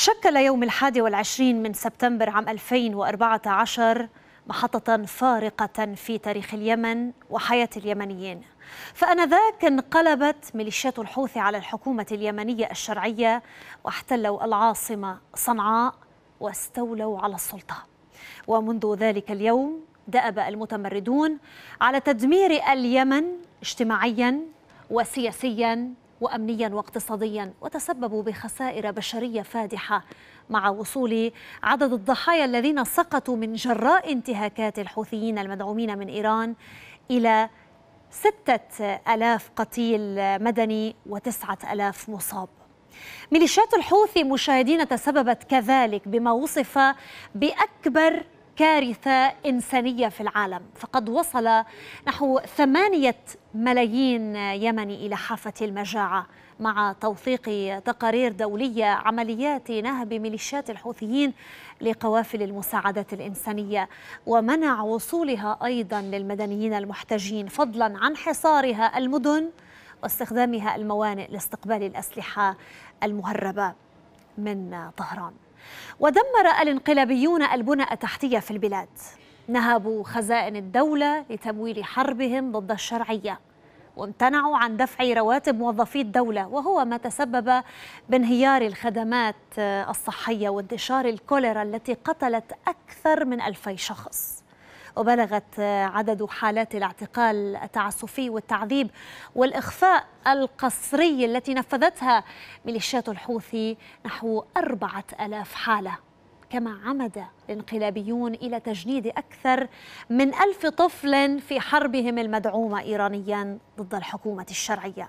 شكل يوم الحادي والعشرين من سبتمبر عام 2014 محطة فارقة في تاريخ اليمن وحياة اليمنيين فأنذاك انقلبت ميليشيات الحوثي على الحكومة اليمنية الشرعية واحتلوا العاصمة صنعاء واستولوا على السلطة ومنذ ذلك اليوم دأب المتمردون على تدمير اليمن اجتماعيا وسياسيا وأمنيا واقتصاديا وتسببوا بخسائر بشرية فادحة مع وصول عدد الضحايا الذين سقطوا من جراء انتهاكات الحوثيين المدعومين من إيران إلى ستة ألاف قتيل مدني وتسعة ألاف مصاب ميليشيات الحوثي مشاهدين تسببت كذلك بما وصف بأكبر كارثة إنسانية في العالم فقد وصل نحو ثمانية ملايين يمني إلى حافة المجاعة مع توثيق تقارير دولية عمليات نهب ميليشيات الحوثيين لقوافل المساعدات الإنسانية ومنع وصولها أيضا للمدنيين المحتاجين فضلا عن حصارها المدن واستخدامها الموانئ لاستقبال الأسلحة المهربة من طهران ودمر الانقلابيون البنى التحتية في البلاد نهبوا خزائن الدولة لتمويل حربهم ضد الشرعية وامتنعوا عن دفع رواتب موظفي الدولة وهو ما تسبب بانهيار الخدمات الصحية وانتشار الكوليرا التي قتلت أكثر من ألفي شخص وبلغت عدد حالات الاعتقال التعسفي والتعذيب والإخفاء القسري التي نفذتها ميليشيات الحوثي نحو أربعة ألاف حالة كما عمد الانقلابيون إلى تجنيد أكثر من ألف طفل في حربهم المدعومة إيرانيا ضد الحكومة الشرعية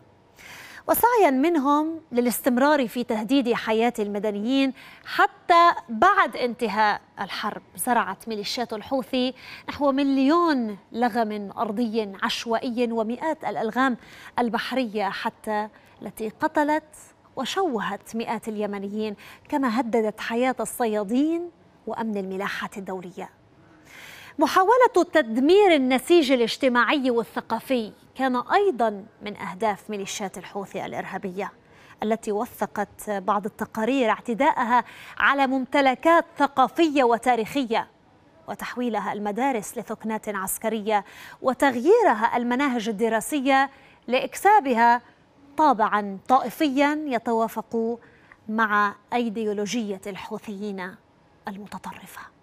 وسعيا منهم للاستمرار في تهديد حياة المدنيين حتى بعد انتهاء الحرب زرعت ميليشيات الحوثي نحو مليون لغم أرضي عشوائي ومئات الألغام البحرية حتى التي قتلت وشوهت مئات اليمنيين كما هددت حياة الصيادين وأمن الملاحة الدولية محاولة تدمير النسيج الاجتماعي والثقافي كان أيضا من أهداف ميليشيات الحوثي الإرهابية التي وثقت بعض التقارير اعتداءها على ممتلكات ثقافية وتاريخية وتحويلها المدارس لثكنات عسكرية وتغييرها المناهج الدراسية لإكسابها طابعا طائفيا يتوافق مع أيديولوجية الحوثيين المتطرفه